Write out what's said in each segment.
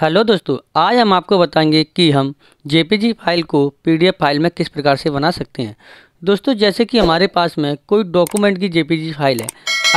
hello दोस्तों आज हम आपको बताएंगे कि हम जे फाइल को पी फाइल में किस प्रकार से बना सकते हैं दोस्तों जैसे कि हमारे पास में कोई डॉक्यूमेंट की जे फाइल है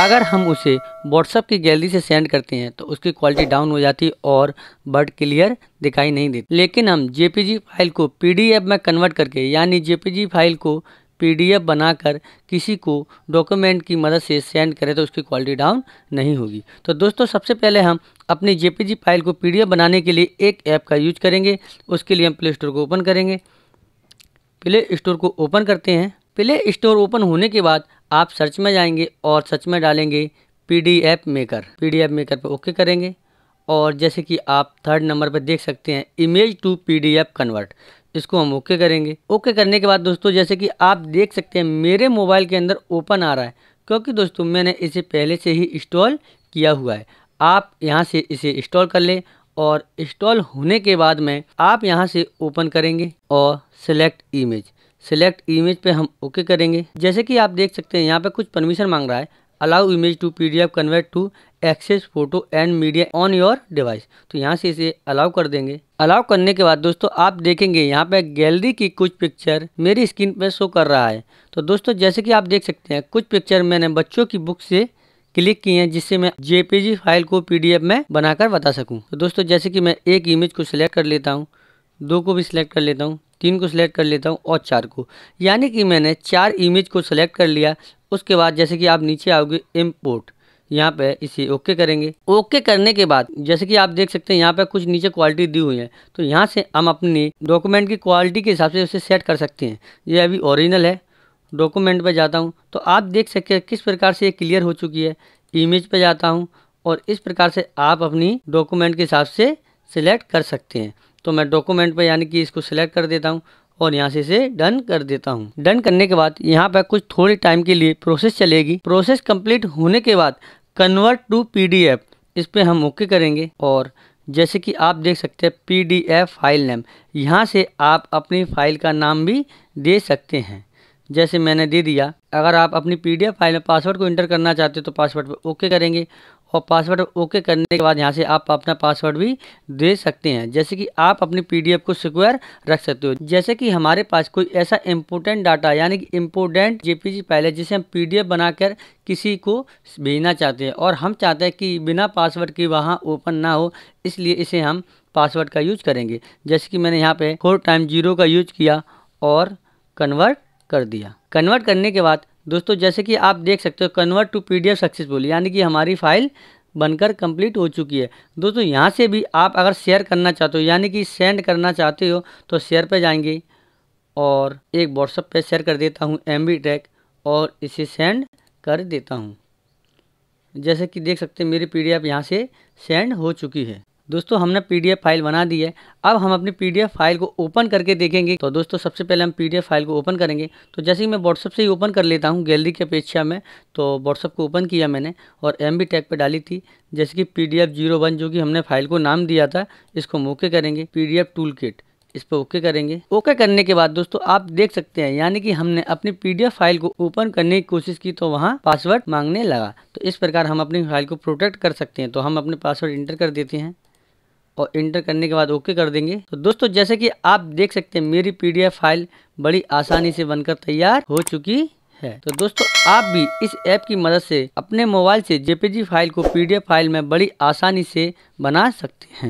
अगर हम उसे व्हाट्सअप की गैलरी से सेंड करते हैं तो उसकी क्वालिटी डाउन हो जाती है और बर्ड क्लियर दिखाई नहीं देती लेकिन हम जे फाइल को पी में कन्वर्ट करके यानी जे फाइल को पीडीएफ बनाकर किसी को डॉक्यूमेंट की मदद से सेंड करें तो उसकी क्वालिटी डाउन नहीं होगी तो दोस्तों सबसे पहले हम अपनी जेपीजी फाइल को पीडीएफ बनाने के लिए एक ऐप का यूज करेंगे उसके लिए हम प्ले स्टोर को ओपन करेंगे प्ले स्टोर को ओपन करते हैं प्ले स्टोर ओपन होने के बाद आप सर्च में जाएंगे और सर्च में डालेंगे P D F maker P D F maker पर ओके करेंगे और जैसे कि आप थर्ड नंबर पर देख सकते हैं image to P D F convert इसको हम ओके करेंगे ओके करने के बाद दोस्तों जैसे कि आप देख सकते हैं मेरे मोबाइल के अंदर ओपन आ रहा है क्योंकि दोस्तों मैंने इसे पहले से ही इंस्टॉल किया हुआ है आप यहाँ से इसे इंस्टॉल कर लें और इंस्टॉल होने के बाद में आप यहाँ से ओपन करेंगे और सिलेक्ट इमेज सिलेक्ट इमेज पे हम ओके करेंगे जैसे कि आप देख सकते हैं यहाँ पे कुछ परमिशन मांग रहा है allow image to P D F convert to access photo and media on your device तो यहाँ से इसे अलाउ कर देंगे अलाउ करने के बाद दोस्तों आप देखेंगे यहाँ पे गैलरी की कुछ पिक्चर मेरी स्क्रीन पर शो कर रहा है तो दोस्तों जैसे कि आप देख सकते हैं कुछ पिक्चर मैंने बच्चों की बुक से क्लिक की हैं जिससे मैं जेपीजी फाइल को पीडीएफ में बनाकर बता सकूँ तो दोस्तों जैसे कि मैं एक इमेज को सिलेक्ट कर लेता हूँ दो को भी सिलेक्ट कर लेता हूँ तीन को सिलेक्ट कर लेता हूँ और चार को यानी कि मैंने चार इमेज को सिलेक्ट कर लिया उसके बाद जैसे कि आप नीचे आओगे इम्पोर्ट यहाँ पे इसे ओके करेंगे ओके करने के बाद जैसे कि आप देख सकते हैं यहाँ पे कुछ नीचे क्वालिटी दी हुई है तो यहाँ से हम अपनी डॉक्यूमेंट की क्वालिटी के हिसाब से उसे सेट कर सकते हैं ये अभी ओरिजिनल है डॉक्यूमेंट पर जाता हूँ तो आप देख सकते हैं किस प्रकार से ये क्लियर हो चुकी है इमेज पर जाता हूँ और इस प्रकार से आप अपनी डॉक्यूमेंट के हिसाब से सिलेक्ट कर सकते हैं तो मैं डॉक्यूमेंट पर यानी कि इसको सिलेक्ट कर देता हूँ और यहाँ से इसे डन कर देता हूँ डन करने के बाद यहाँ पर कुछ थोड़े टाइम के लिए प्रोसेस चलेगी प्रोसेस कंप्लीट होने के बाद कन्वर्ट टू पीडीएफ इस पर हम ओके करेंगे और जैसे कि आप देख सकते हैं पीडीएफ फाइल नेम यहाँ से आप अपनी फाइल का नाम भी दे सकते हैं जैसे मैंने दे दिया अगर आप अपनी पीडीएफ फाइल में पासवर्ड को इंटर करना चाहते हो तो पासवर्ड पर ओके करेंगे और पासवर्ड ओके करने के बाद यहाँ से आप अपना पासवर्ड भी दे सकते हैं जैसे कि आप अपनी पीडीएफ को सिक्योर रख सकते हो जैसे कि हमारे पास कोई ऐसा इम्पोर्टेंट डाटा यानी कि इम्पोर्टेंट जेपीजी फाइल है जिसे हम पीडीएफ बनाकर किसी को भेजना चाहते हैं और हम चाहते हैं कि बिना पासवर्ड के वहाँ ओपन ना हो इसलिए इसे हम पासवर्ड का यूज करेंगे जैसे कि मैंने यहाँ पे फोर टाइम जीरो का यूज किया और कन्वर्ट कर दिया कन्वर्ट करने के बाद दोस्तों जैसे कि आप देख सकते हो कन्वर्ट टू पीडीएफ सक्सेसफुल यानी कि हमारी फाइल बनकर कंप्लीट हो चुकी है दोस्तों यहाँ से भी आप अगर शेयर करना चाहते हो यानी कि सेंड करना चाहते हो तो शेयर पे जाएंगे और एक व्हाट्सअप पे शेयर कर देता हूँ एम बी ट्रैक और इसे सेंड कर देता हूँ जैसे कि देख सकते हैं मेरी पी डी एफ यहाँ से सेंड हो चुकी है दोस्तों हमने पीडीएफ फाइल बना दी है अब हम अपनी पीडीएफ फाइल को ओपन करके देखेंगे तो दोस्तों सबसे पहले हम पीडीएफ फाइल को ओपन करेंगे तो जैसे ही मैं व्हाट्सअप से ही ओपन कर लेता हूँ गैलरी की अपेक्षा में तो व्हाट्सअप को ओपन किया मैंने और एम बी टैग पर डाली थी जैसे कि पी डी जो कि हमने फाइल को नाम दिया था इसको हम ओके करेंगे पी डी टूल किट इस पर ओके करेंगे ओके करने के बाद दोस्तों आप देख सकते हैं यानी कि हमने अपनी पीडीएफ फाइल को ओपन करने की कोशिश की तो वहाँ पासवर्ड मांगने लगा तो इस प्रकार हम अपनी फाइल को प्रोटेक्ट कर सकते हैं तो हम अपने पासवर्ड इंटर कर देते हैं और इंटर करने के बाद ओके कर देंगे तो दोस्तों जैसे कि आप देख सकते हैं मेरी पीडीएफ फाइल बड़ी आसानी से बनकर तैयार हो चुकी है तो दोस्तों आप भी इस ऐप की मदद से अपने मोबाइल से जेपीजी फाइल को पीडीएफ फाइल में बड़ी आसानी से बना सकते हैं